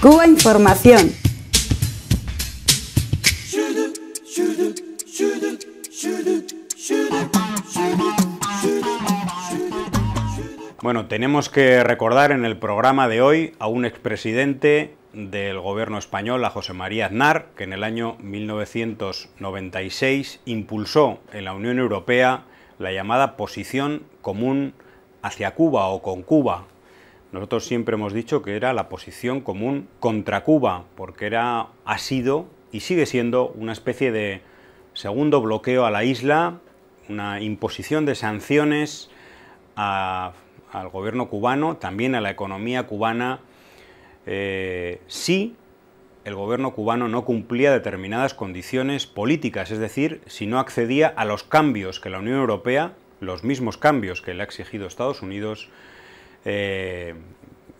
Cuba Información. Bueno, tenemos que recordar en el programa de hoy a un expresidente del gobierno español, a José María Aznar, que en el año 1996 impulsó en la Unión Europea la llamada posición común hacia Cuba o con Cuba, nosotros siempre hemos dicho que era la posición común contra Cuba, porque era, ha sido y sigue siendo una especie de segundo bloqueo a la isla, una imposición de sanciones al gobierno cubano, también a la economía cubana, eh, si el gobierno cubano no cumplía determinadas condiciones políticas, es decir, si no accedía a los cambios que la Unión Europea, los mismos cambios que le ha exigido Estados Unidos, eh,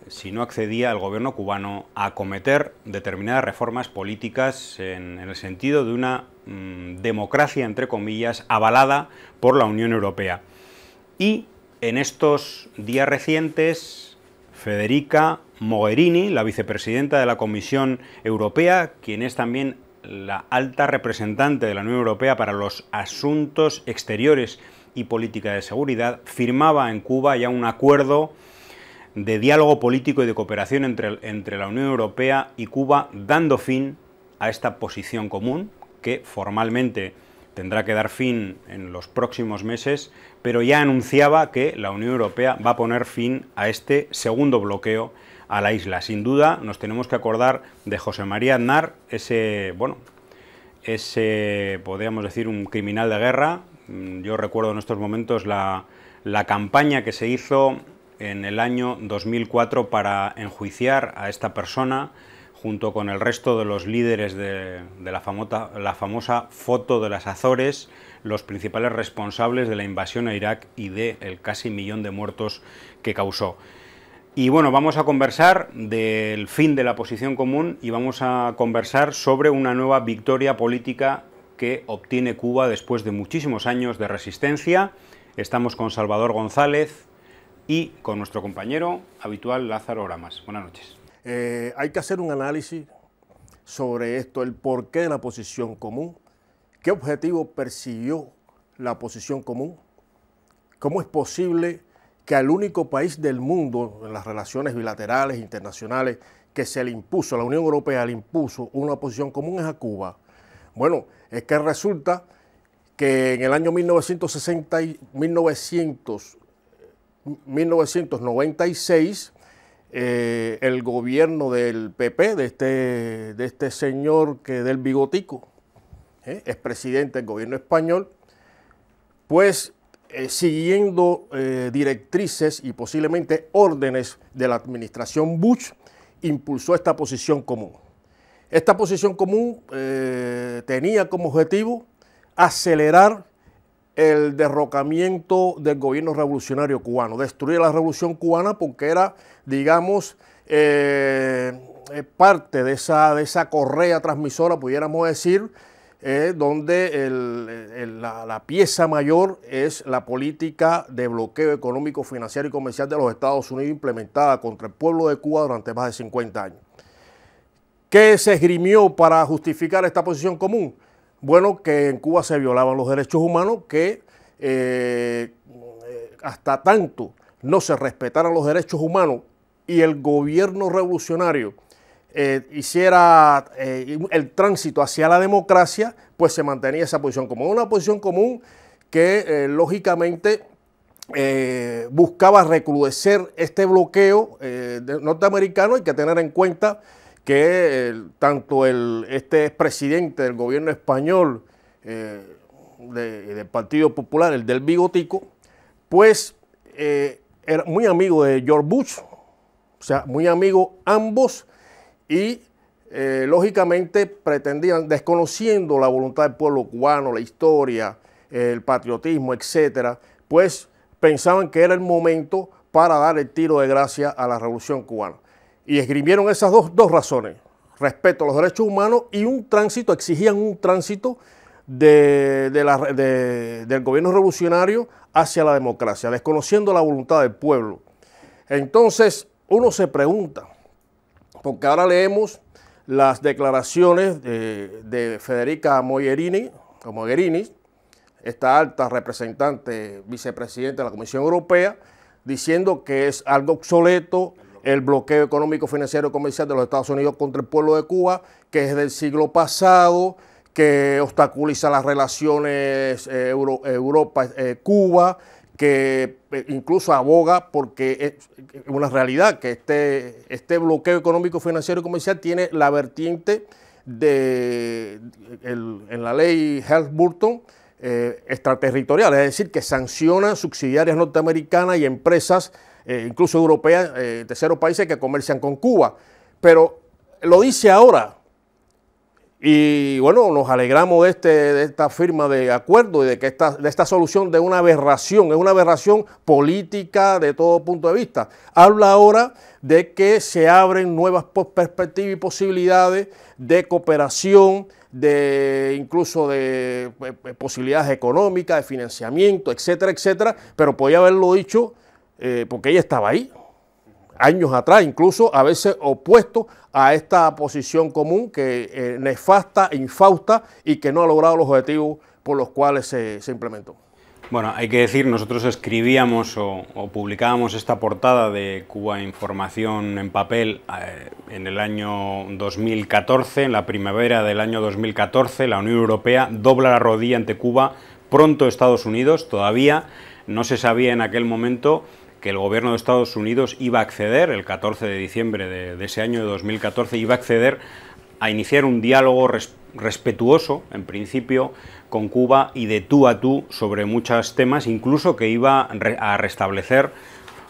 si no accedía al gobierno cubano a acometer determinadas reformas políticas en, el sentido de una mm, democracia, entre comillas, avalada por la Unión Europea. Y en estos días recientes, Federica Mogherini, la vicepresidenta de la Comisión Europea, quien es también la alta representante de la Unión Europea para los asuntos exteriores y Política de Seguridad, firmaba en Cuba ya un acuerdo de diálogo político y de cooperación entre, entre la Unión Europea y Cuba, dando fin a esta posición común, que formalmente tendrá que dar fin en los próximos meses, pero ya anunciaba que la Unión Europea va a poner fin a este segundo bloqueo a la isla. Sin duda, nos tenemos que acordar de José María Aznar, ese, bueno, ese, podríamos decir, un criminal de guerra, Mm, yo recuerdo en estos momentos la, campaña que se hizo en el año 2004 para enjuiciar a esta persona junto con el resto de los líderes de, la, la, famosa foto de las Azores, los principales responsables de la invasión a Irak y de el casi millón de muertos que causó. Y bueno, vamos a conversar del fin de la posición común y vamos a conversar sobre una nueva victoria política que obtiene Cuba después de muchísimos años de resistencia. Estamos con Salvador González y con nuestro compañero habitual Lázaro Gramas... Buenas noches. Eh, hay que hacer un análisis sobre esto, el porqué de la posición común, qué objetivo persiguió la posición común, cómo es posible que al único país del mundo en las relaciones bilaterales, internacionales, que se le impuso, la Unión Europea le impuso una posición común es a Cuba. Bueno, es que resulta que en el año 1960 1996 eh, el gobierno del PP, de este, de este señor que del bigotico, eh, es presidente del gobierno español, pues eh, siguiendo eh, directrices y posiblemente órdenes de la administración Bush, impulsó esta posición común. Esta posición común eh, tenía como objetivo acelerar el derrocamiento del gobierno revolucionario cubano, destruir la revolución cubana porque era, digamos, eh, eh, parte de esa, esa correa transmisora, pudiéramos decir, donde la, la, pieza mayor es la política de bloqueo económico, financiero y comercial de los Estados Unidos implementada contra el pueblo de Cuba durante más de 50 años. ¿Qué se esgrimió para justificar esta posición común? Bueno, que en Cuba se violaban los derechos humanos, que eh, hasta tanto no se respetaran los derechos humanos y el gobierno revolucionario eh, hiciera eh, el tránsito hacia la democracia, pues se mantenía esa posición común. Una posición común que lógicamente buscaba recrudecer este bloqueo norteamericano. Hay que tener en cuenta que tanto el, este presidente del gobierno español eh, del Partido Popular, el del bigotico, pues eh, era muy amigo de George Bush, o sea, muy amigo ambos y eh, lógicamente pretendían, desconociendo la voluntad del pueblo cubano, la historia, el patriotismo, etcétera, pues pensaban que era el momento para dar el tiro de gracia a la revolución cubana y esgrimieron esas dos, dos razones, respeto a los derechos humanos y un tránsito, exigían un tránsito de, la, del gobierno revolucionario hacia la democracia, desconociendo la voluntad del pueblo. Entonces, uno se pregunta, porque ahora leemos las declaraciones de, Federica Mogherini, Mogherini, esta alta representante, vicepresidenta de la Comisión Europea, diciendo que es algo obsoleto, el bloqueo económico, financiero y comercial de los Estados Unidos contra el pueblo de Cuba, que es del siglo pasado, que obstaculiza las relaciones eh, Europa-Cuba, eh, que eh, incluso aboga porque es una realidad que este, este bloqueo económico, financiero y comercial tiene la vertiente de, en la ley Helms-Burton, eh, extraterritorial, es decir, que sanciona subsidiarias norteamericanas y empresas, eh, incluso europeas, eh, terceros países que comercian con Cuba. Pero lo dice ahora, y bueno, nos alegramos de, este, de esta firma de acuerdo y de que esta, de esta solución de una aberración, es una aberración política de todo punto de vista. Habla ahora de que se abren nuevas perspectivas y posibilidades de cooperación, de incluso de eh, eh, posibilidades económicas, de financiamiento, etcétera, etcétera, pero podía haberlo dicho eh, porque ella estaba ahí años atrás, incluso a veces opuesto a esta posición común que eh, nefasta, infausta y que no ha logrado los objetivos por los cuales se, implementó. Bueno, hay que decir, nosotros escribíamos o, publicábamos esta portada de Cuba Información en papel eh, en el año 2014, en la primavera del año 2014, la Unión Europea dobla la rodilla ante Cuba, pronto Estados Unidos, todavía no se sabía en aquel momento que el gobierno de Estados Unidos iba a acceder, el 14 de diciembre de, ese año de 2014, iba a acceder a iniciar un diálogo respetuoso, en principio, con Cuba y de tú a tú sobre muchos temas, incluso que iba a restablecer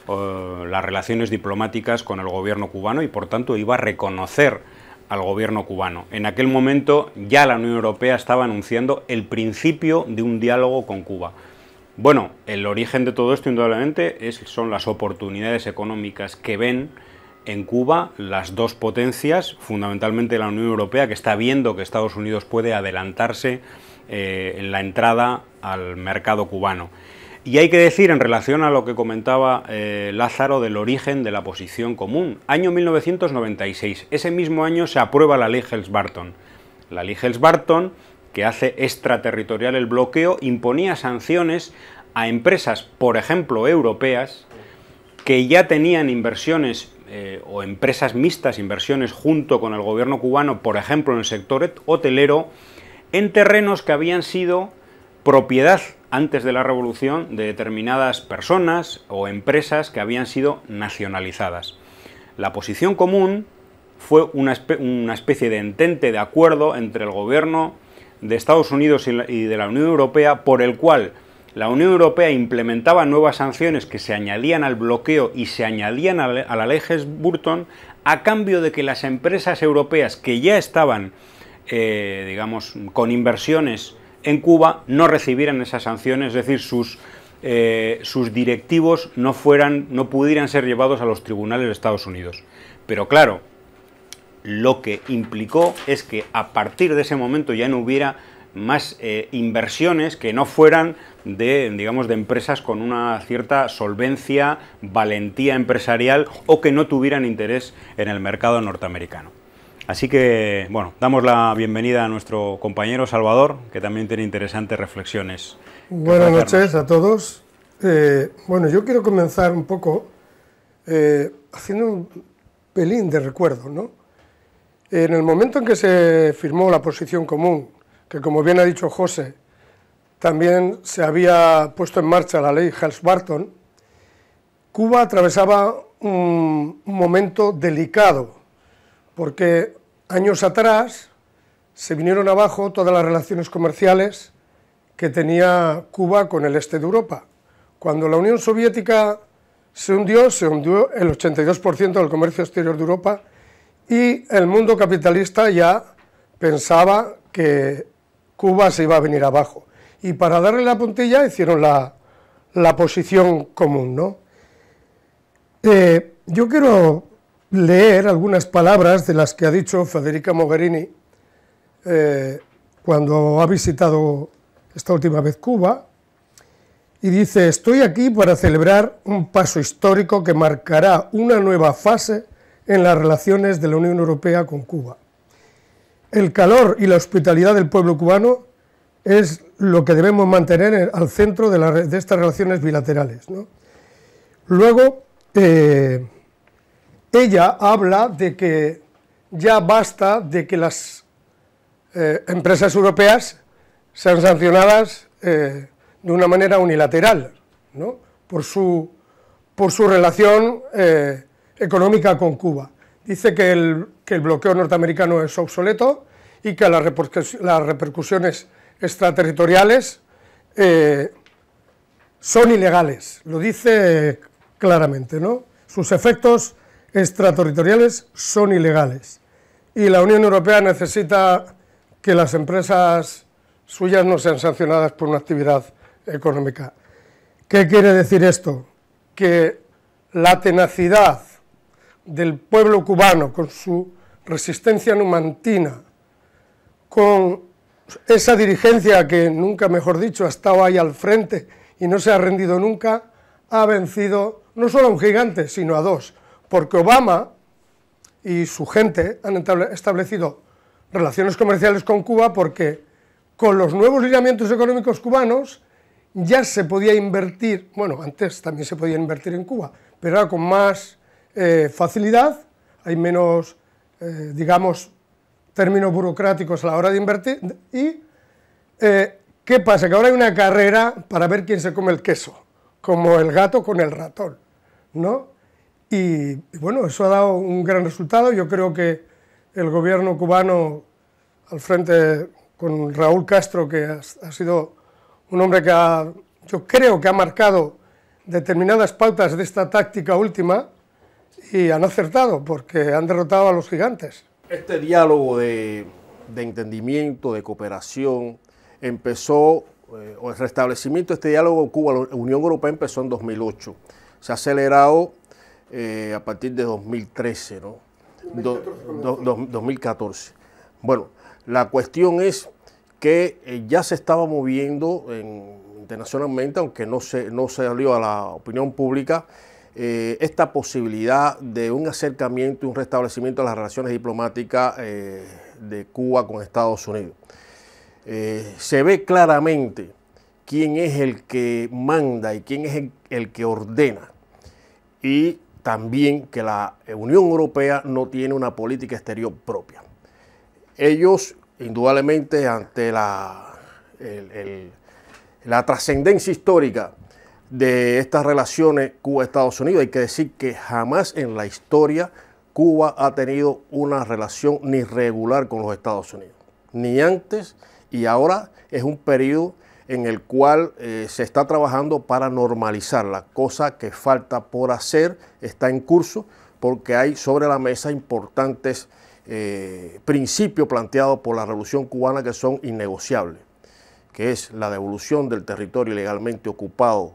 eh, las relaciones diplomáticas con el gobierno cubano y, por tanto, iba a reconocer al gobierno cubano. En aquel momento ya la Unión Europea estaba anunciando el principio de un diálogo con Cuba. Bueno, el origen de todo esto indudablemente es, son las oportunidades económicas que ven en Cuba las dos potencias, fundamentalmente la Unión Europea, que está viendo que Estados Unidos puede adelantarse eh, en la entrada al mercado cubano. Y hay que decir, en relación a lo que comentaba eh, Lázaro del origen de la posición común, año 1996, ese mismo año se aprueba la ley Helms-Barton. La ley Helms-Barton que hace extraterritorial el bloqueo, imponía sanciones a empresas, por ejemplo, europeas, que ya tenían inversiones eh, o empresas mixtas, inversiones junto con el gobierno cubano, por ejemplo, en el sector hotelero, en terrenos que habían sido propiedad antes de la revolución de determinadas personas o empresas que habían sido nacionalizadas. La posición común fue una, especie de entente de acuerdo entre el gobierno de Estados Unidos y de la Unión Europea por el cual la Unión Europea implementaba nuevas sanciones que se añadían al bloqueo y se añadían a la ley burton a cambio de que las empresas europeas que ya estaban, eh, digamos, con inversiones en Cuba no recibieran esas sanciones, es decir, sus, eh, sus directivos no, fueran, no pudieran ser llevados a los tribunales de Estados Unidos. Pero claro, lo que implicó es que a partir de ese momento ya no hubiera más eh, inversiones que no fueran de, digamos, de empresas con una cierta solvencia, valentía empresarial o que no tuvieran interés en el mercado norteamericano. Así que, bueno, damos la bienvenida a nuestro compañero Salvador, que también tiene interesantes reflexiones. Buenas noches a todos. Eh, bueno, yo quiero comenzar un poco eh, haciendo un pelín de recuerdo, ¿no? En el momento en que se firmó la posición común, que como bien ha dicho José, también se había puesto en marcha la ley Helms-Barton, Cuba atravesaba un, un momento delicado, porque años atrás se vinieron abajo todas las relaciones comerciales que tenía Cuba con el este de Europa. Cuando la Unión Soviética se hundió, se hundió el 82% del comercio exterior de Europa y el mundo capitalista ya pensaba que Cuba se iba a venir abajo. Y para darle la puntilla hicieron la, posición común. ¿no? Eh, yo quiero leer algunas palabras de las que ha dicho Federica Mogherini eh, cuando ha visitado esta última vez Cuba. Y dice, estoy aquí para celebrar un paso histórico que marcará una nueva fase en las relaciones de la Unión Europea con Cuba. El calor y la hospitalidad del pueblo cubano es lo que debemos mantener al centro de, estas relaciones bilaterales. Luego, eh, ella habla de que ya basta de que las eh, empresas europeas sean sancionadas eh, de una manera unilateral, por, su, por su relación económica con Cuba. Dice que el, bloqueo norteamericano es obsoleto y que las, repercusiones extraterritoriales eh, son ilegales, lo dice claramente, ¿no? Sus efectos extraterritoriales son ilegales y la Unión Europea necesita que las empresas suyas no sean sancionadas por una actividad económica. ¿Qué quiere decir esto? Que la tenacidad del pueblo cubano, con su resistencia numantina, con esa dirigencia que nunca, mejor dicho, ha estado ahí al frente y no se ha rendido nunca, ha vencido no solo a un gigante, sino a dos, porque Obama y su gente han establecido relaciones comerciales con Cuba porque con los nuevos lineamientos económicos cubanos ya se podía invertir, bueno, antes también se podía invertir en Cuba, pero ahora con más eh, facilidad, hay menos, eh, digamos, términos burocráticos a la hora de invertir. ¿Y eh, qué pasa? Que ahora hay una carrera para ver quién se come el queso, como el gato con el ratón, Y, bueno, eso ha dado un gran resultado. Yo creo que el gobierno cubano, al frente con Raúl Castro, que ha, ha sido un hombre que yo creo que ha marcado determinadas pautas de esta táctica última, y han acertado porque han derrotado a los gigantes. Este diálogo de, entendimiento, de cooperación, empezó, eh, o el restablecimiento de este diálogo Cuba, la Unión Europea empezó en 2008. Se ha acelerado eh, a partir de 2013, ¿no? 2014. Bueno, la cuestión es que eh, ya se estaba moviendo internacionalmente, aunque no, se, no salió a la opinión pública, eh, esta posibilidad de un acercamiento y un restablecimiento de las relaciones diplomáticas eh, de Cuba con Estados Unidos. Eh, se ve claramente quién es el que manda y quién es el, que ordena. Y también que la Unión Europea no tiene una política exterior propia. Ellos, indudablemente, ante la, la trascendencia histórica de estas relaciones Cuba-Estados Unidos. Hay que decir que jamás en la historia Cuba ha tenido una relación ni regular con los Estados Unidos, ni antes y ahora es un periodo en el cual eh, se está trabajando para normalizarla, cosa que falta por hacer, está en curso, porque hay sobre la mesa importantes eh, principios planteados por la Revolución cubana que son innegociables, que es la devolución del territorio ilegalmente ocupado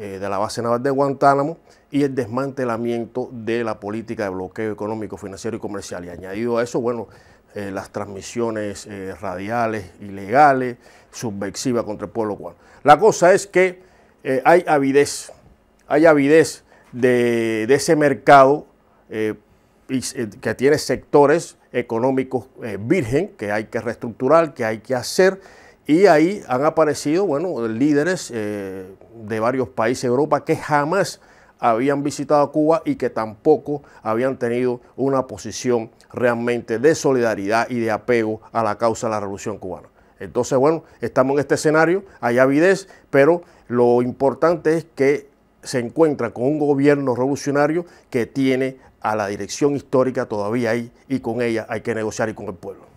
eh, de la base naval de Guantánamo y el desmantelamiento de la política de bloqueo económico, financiero y comercial. Y añadido a eso, bueno, eh, las transmisiones eh, radiales, ilegales, subversivas contra el pueblo cubano. La cosa es que hay avidez, hay avidez de, ese mercado que tiene sectores económicos virgen que hay que reestructurar, que hay que hacer y ahí han aparecido, bueno, líderes eh, de varios países de Europa que jamás habían visitado Cuba y que tampoco habían tenido una posición realmente de solidaridad y de apego a la causa de la revolución cubana. Entonces, bueno, estamos en este escenario, hay avidez, pero lo importante es que se encuentra con un gobierno revolucionario que tiene a la dirección histórica todavía ahí y con ella hay que negociar y con el pueblo.